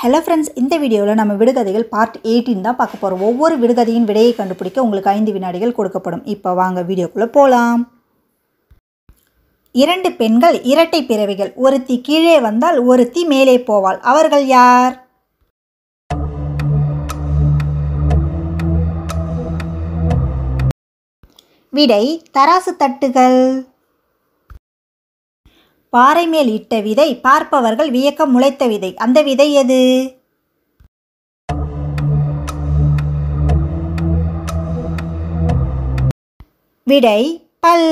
hello friends இந்த வீடியோவில் நம்ம விடுகதைகள் பார்ட் எயிட்டின் தான் பார்க்க போகிறோம் ஒவ்வொரு விடுகதையின் விடையை கண்டுபிடிக்க உங்களுக்கு ஐந்து வினாடிகள் கொடுக்கப்படும் இப்போ வாங்க வீடியோக்குள்ளே போகலாம் இரண்டு பெண்கள் இரட்டை பிறவிகள் ஒருத்தி கீழே வந்தால் ஒருத்தி மேலே போவாள் அவர்கள் யார் விடை தராசு தட்டுகள் பாறை மேல் இட்ட விதை பார்ப்பவர்கள் வியக்க முளைத்த விதை அந்த விதை எது விடை பல்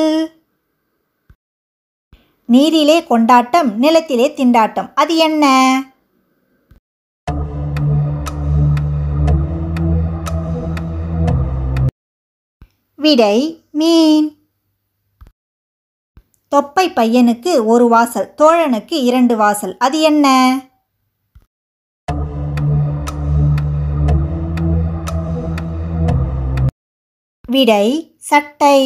நீரிலே கொண்டாட்டம் நிலத்திலே திண்டாட்டம் அது என்ன விடை மீன் தொப்பை பையனுக்கு ஒரு வாசல் தோழனுக்கு இரண்டு வாசல் அது என்ன விடை சட்டை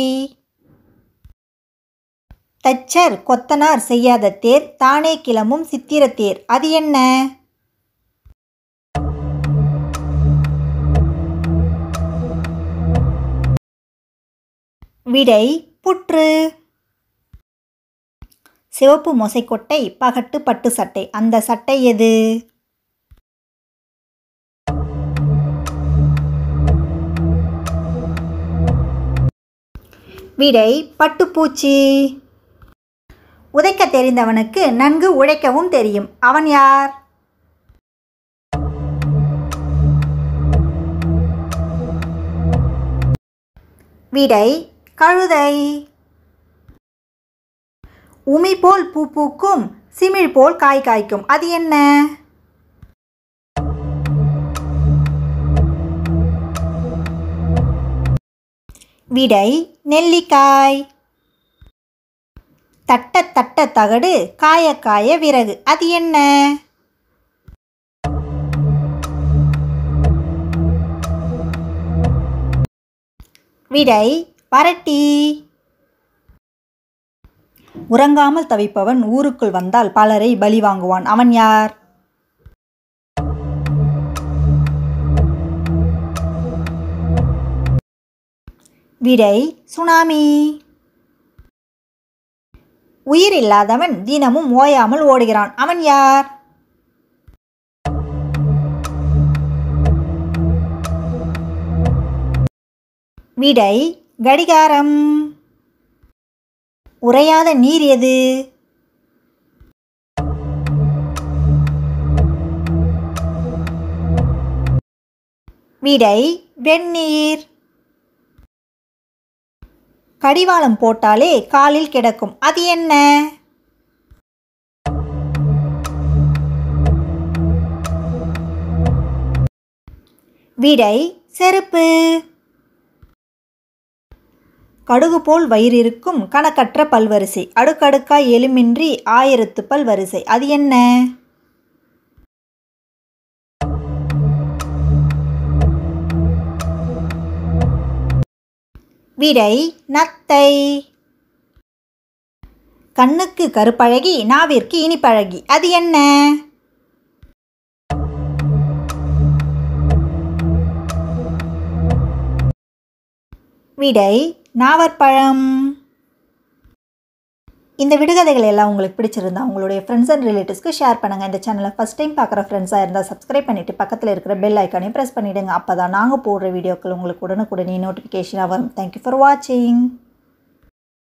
தச்சர் கொத்தனார் செய்யாத தேர் தானே கிளம்பும் சித்திரத்தேர் அது என்ன விடை புற்று சிவப்பு மொசைக்கொட்டை பகட்டு பட்டு சட்டை அந்த சட்டை எது விடை பட்டுப்பூச்சி உதைக்க தெரிந்தவனுக்கு நன்கு உழைக்கவும் தெரியும் அவன் யார் விடை கழுதை உமி போல் பூ பூக்கும் சிமிழ் போல் காய் காய்க்கும் அது என்ன விடை நெல்லிக்காய் தட்ட தட்ட தகடு காய காய விறகு அது என்ன விடை வரட்டி உறங்காமல் தவிப்பவன் ஊருக்குள் வந்தால் பலரை பலி வாங்குவான் அவன் யார் விடை சுனாமி உயிர் இல்லாதவன் தினமும் ஓயாமல் ஓடுகிறான் அவன் யார் விடை கடிகாரம் உறையாத நீர் எது விடை வெந்நீர் கடிவாளம் போட்டாலே காலில் கிடக்கும் அது என்ன விடை செருப்பு கடுகு போல் வயிறிருக்கும் கணக்கற்ற பல்வரிசை அடுக்கடுக்காய் எலுமின்றி ஆயிரத்து பல் வரிசை அது என்ன விடை நத்தை கண்ணுக்கு கருப்பழகி நாவிற்கு இனிப்பழகி அது என்ன விடை நாவற்பழம் இந்த விடுகதைகள் எல்லாம் உங்களுக்கு பிடிச்சிருந்தா உங்களுடைய ஃப்ரெண்ட்ஸ் அண்ட் ரிலேட்டிவ்ஸ்க்கு ஷேர் பண்ணுங்கள் இந்த சேனலை ஃபஸ்ட் டைம் பார்க்குற ஃப்ரெண்ட்ஸாக இருந்தால் சப்ஸ்கிரைப் பண்ணிவிட்டு பக்கத்தில் இருக்கிற பெல் ஐக்கானே ப்ரெஸ் பண்ணிவிடுங்க அப்போ தான் நாங்கள் போடுற வீடியோக்கள் உங்களுக்கு உடனுக்குடனே நோட்டிஃபிகேஷனாக வரும் தேங்க்யூ ஃபார் வாட்சிங்